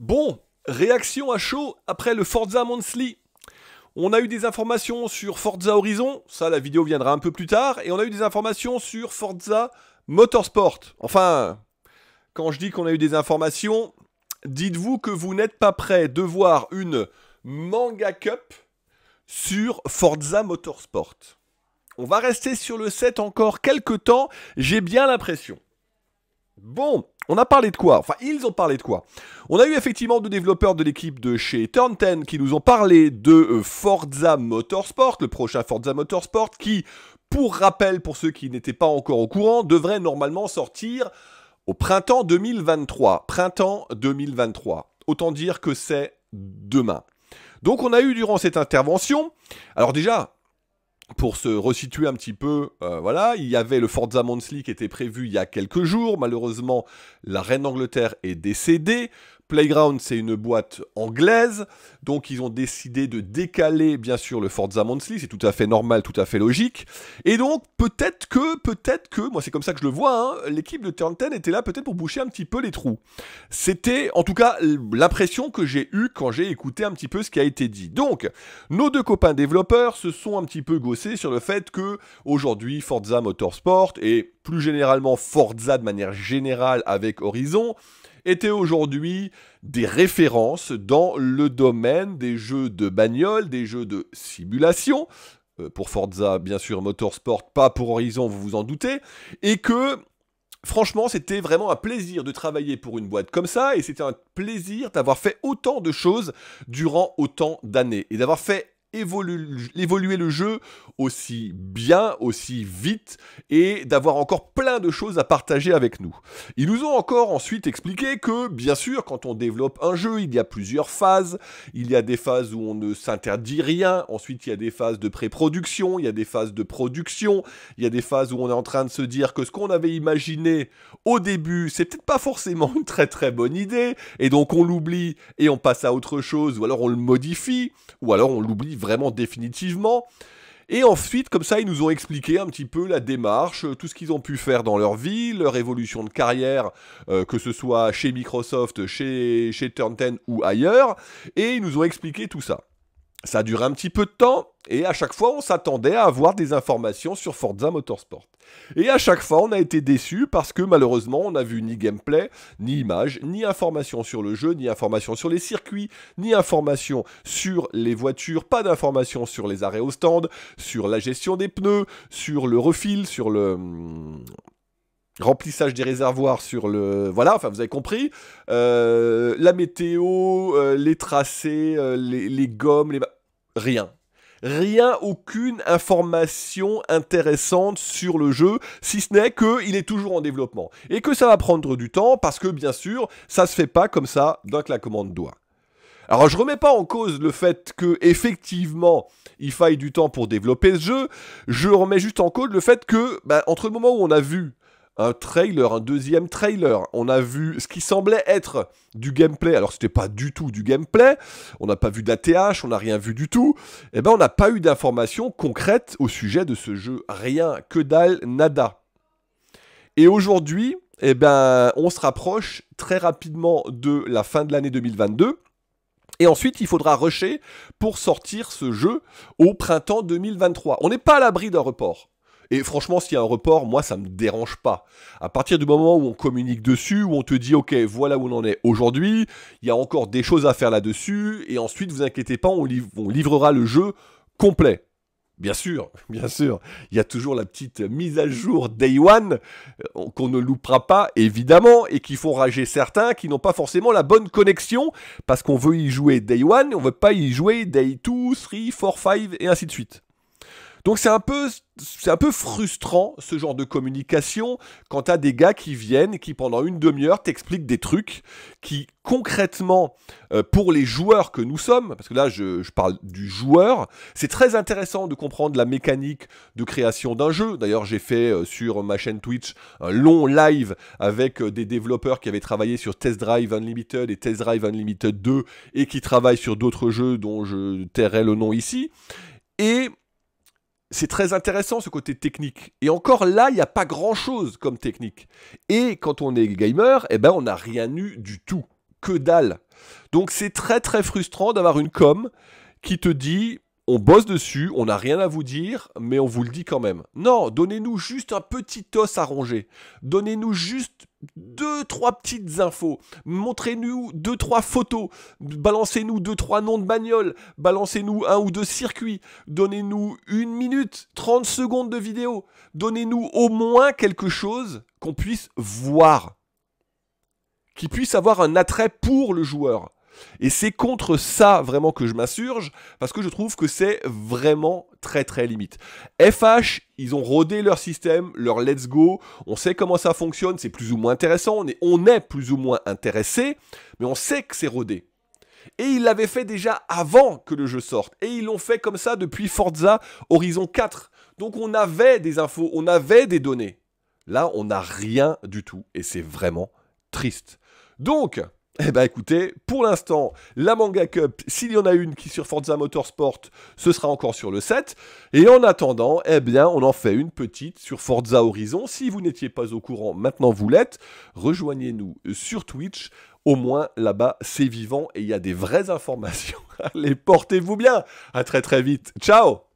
Bon, réaction à chaud après le Forza Monthly. On a eu des informations sur Forza Horizon, ça la vidéo viendra un peu plus tard, et on a eu des informations sur Forza Motorsport. Enfin, quand je dis qu'on a eu des informations, dites-vous que vous n'êtes pas prêt de voir une Manga Cup sur Forza Motorsport. On va rester sur le set encore quelques temps, j'ai bien l'impression. Bon, on a parlé de quoi Enfin, ils ont parlé de quoi On a eu effectivement deux développeurs de l'équipe de chez Turn qui nous ont parlé de euh, Forza Motorsport, le prochain Forza Motorsport, qui, pour rappel, pour ceux qui n'étaient pas encore au courant, devrait normalement sortir au printemps 2023. Printemps 2023. Autant dire que c'est demain. Donc on a eu durant cette intervention, alors déjà, pour se resituer un petit peu, euh, voilà, il y avait le Forza Monsley qui était prévu il y a quelques jours. Malheureusement, la reine d'Angleterre est décédée. Playground, c'est une boîte anglaise, donc ils ont décidé de décaler bien sûr le Forza Monthly, c'est tout à fait normal, tout à fait logique. Et donc peut-être que, peut-être que, moi c'est comme ça que je le vois, hein, l'équipe de Turn 10 était là peut-être pour boucher un petit peu les trous. C'était en tout cas l'impression que j'ai eue quand j'ai écouté un petit peu ce qui a été dit. Donc nos deux copains développeurs se sont un petit peu gossés sur le fait que aujourd'hui Forza Motorsport et plus généralement Forza de manière générale avec Horizon, étaient aujourd'hui des références dans le domaine des jeux de bagnole, des jeux de simulation, euh, pour Forza, bien sûr, Motorsport, pas pour Horizon, vous vous en doutez, et que franchement, c'était vraiment un plaisir de travailler pour une boîte comme ça, et c'était un plaisir d'avoir fait autant de choses durant autant d'années, et d'avoir fait évoluer, le jeu aussi bien, aussi vite, et d'avoir encore plein de choses à partager avec nous. Ils nous ont encore ensuite expliqué que, bien sûr, quand on développe un jeu, il y a plusieurs phases. Il y a des phases où on ne s'interdit rien, ensuite il y a des phases de pré-production, il y a des phases de production, il y a des phases où on est en train de se dire que ce qu'on avait imaginé au début, c'est peut-être pas forcément une très très bonne idée, et donc on l'oublie et on passe à autre chose, ou alors on le modifie, ou alors on l'oublie vraiment définitivement. Et ensuite, comme ça, ils nous ont expliqué un petit peu la démarche, tout ce qu'ils ont pu faire dans leur vie, leur évolution de carrière, euh, que ce soit chez Microsoft, chez, chez Turn 10 ou ailleurs. Et ils nous ont expliqué tout ça. Ça dure un petit peu de temps, et à chaque fois, on s'attendait à avoir des informations sur Forza Motorsport. Et à chaque fois, on a été déçu parce que malheureusement, on n'a vu ni gameplay, ni images, ni informations sur le jeu, ni information sur les circuits, ni informations sur les voitures, pas d'informations sur les arrêts au stand, sur la gestion des pneus, sur le refil, sur le hum, remplissage des réservoirs sur le... Voilà, enfin vous avez compris. Euh, la météo, euh, les tracés, euh, les, gommes, les... Rien. Rien, aucune information intéressante sur le jeu, si ce n'est qu'il est toujours en développement. Et que ça va prendre du temps, parce que bien sûr, ça se fait pas comme ça donc la commande doit. Alors je remets pas en cause le fait que effectivement il faille du temps pour développer ce jeu, je remets juste en cause le fait que ben, entre le moment où on a vu un trailer, un deuxième trailer. On a vu ce qui semblait être du gameplay, alors c'était pas du tout du gameplay, on n'a pas vu d'ATH, on n'a rien vu du tout, et eh ben on n'a pas eu d'informations concrètes au sujet de ce jeu, rien, que dalle, nada. Et aujourd'hui, eh ben, on se rapproche très rapidement de la fin de l'année 2022. Et ensuite, il faudra rusher pour sortir ce jeu au printemps 2023. On n'est pas à l'abri d'un report. Et franchement, s'il y a un report, moi, ça ne me dérange pas. À partir du moment où on communique dessus, où on te dit, ok, voilà où on en est aujourd'hui, il y a encore des choses à faire là-dessus, et ensuite, vous inquiétez pas, on, livrera le jeu complet. Bien sûr, bien sûr. Il y a toujours la petite mise à jour Day One euh, qu'on ne loupera pas, évidemment, et qui font rager certains qui n'ont pas forcément la bonne connexion parce qu'on veut y jouer Day One, on veut pas y jouer Day 2, 3, 4, 5 et ainsi de suite. Donc c'est un peu c'est un peu frustrant ce genre de communication quand t'as des gars qui viennent qui pendant une demi-heure t'expliquent des trucs qui concrètement euh, pour les joueurs que nous sommes, parce que là je, parle du joueur, c'est très intéressant de comprendre la mécanique de création d'un jeu. D'ailleurs j'ai fait euh, sur ma chaîne Twitch un long live avec euh, des développeurs qui avaient travaillé sur Test Drive Unlimited et Test Drive Unlimited 2 et qui travaillent sur d'autres jeux dont je tairai le nom ici. Et c'est très intéressant ce côté technique. Et encore là, il n'y a pas grand-chose comme technique. Et quand on est gamer, eh ben, on n'a rien eu du tout. Que dalle. Donc c'est très très frustrant d'avoir une com qui te dit on bosse dessus, on n'a rien à vous dire, mais on vous le dit quand même. Non, donnez-nous juste un petit os à ronger. Donnez-nous juste deux, trois petites infos. Montrez-nous deux, trois photos. Balancez-nous deux, trois noms de bagnoles. Balancez-nous un ou deux circuits. Donnez-nous une minute, 30 secondes de vidéo. Donnez-nous au moins quelque chose qu'on puisse voir. Qui puisse avoir un attrait pour le joueur. Et c'est contre ça vraiment que je m'insurge, parce que je trouve que c'est vraiment très très limite. FH, ils ont rodé leur système, leur let's go, on sait comment ça fonctionne, c'est plus ou moins intéressant, on est, plus ou moins intéressé, mais on sait que c'est rodé. Et ils l'avaient fait déjà avant que le jeu sorte, et ils l'ont fait comme ça depuis Forza Horizon 4. Donc on avait des infos, on avait des données. Là, on n'a rien du tout, et c'est vraiment triste. Donc, eh bien, écoutez, pour l'instant, la Manga Cup, s'il y en a une qui sur Forza Motorsport, ce sera encore sur le 7. Et en attendant, eh bien, on en fait une petite sur Forza Horizon. Si vous n'étiez pas au courant, maintenant vous l'êtes. Rejoignez-nous sur Twitch. Au moins là-bas, c'est vivant et il y a des vraies informations. Allez, portez-vous bien. À très très vite. Ciao